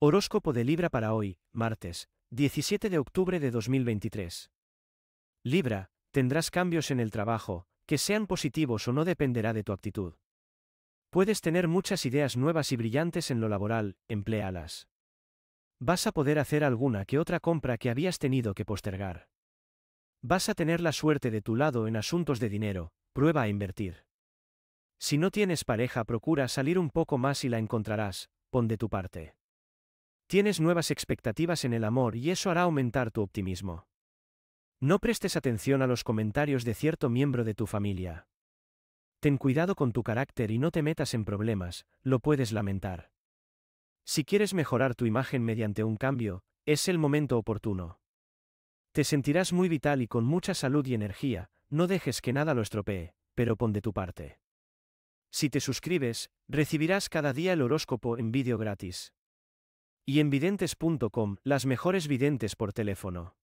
Horóscopo de Libra para hoy, martes, 17 de octubre de 2023. Libra, tendrás cambios en el trabajo, que sean positivos o no dependerá de tu actitud. Puedes tener muchas ideas nuevas y brillantes en lo laboral, empléalas. Vas a poder hacer alguna que otra compra que habías tenido que postergar. Vas a tener la suerte de tu lado en asuntos de dinero, prueba a invertir. Si no tienes pareja, procura salir un poco más y la encontrarás, pon de tu parte. Tienes nuevas expectativas en el amor y eso hará aumentar tu optimismo. No prestes atención a los comentarios de cierto miembro de tu familia. Ten cuidado con tu carácter y no te metas en problemas, lo puedes lamentar. Si quieres mejorar tu imagen mediante un cambio, es el momento oportuno. Te sentirás muy vital y con mucha salud y energía, no dejes que nada lo estropee, pero pon de tu parte. Si te suscribes, recibirás cada día el horóscopo en vídeo gratis. Y en videntes.com, las mejores videntes por teléfono.